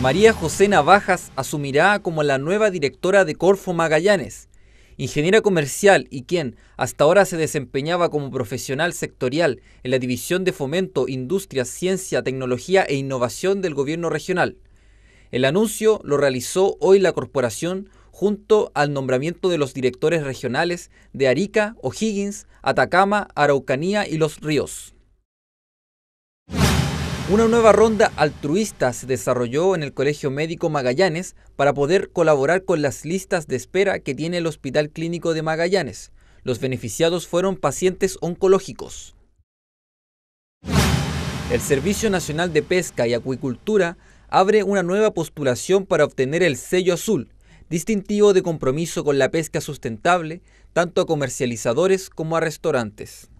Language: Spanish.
María José Navajas asumirá como la nueva directora de Corfo Magallanes. Ingeniera comercial y quien hasta ahora se desempeñaba como profesional sectorial en la División de Fomento, Industria, Ciencia, Tecnología e Innovación del Gobierno Regional. El anuncio lo realizó hoy la corporación junto al nombramiento de los directores regionales de Arica, O'Higgins, Atacama, Araucanía y Los Ríos. Una nueva ronda altruista se desarrolló en el Colegio Médico Magallanes para poder colaborar con las listas de espera que tiene el Hospital Clínico de Magallanes. Los beneficiados fueron pacientes oncológicos. El Servicio Nacional de Pesca y Acuicultura abre una nueva postulación para obtener el sello azul, distintivo de compromiso con la pesca sustentable, tanto a comercializadores como a restaurantes.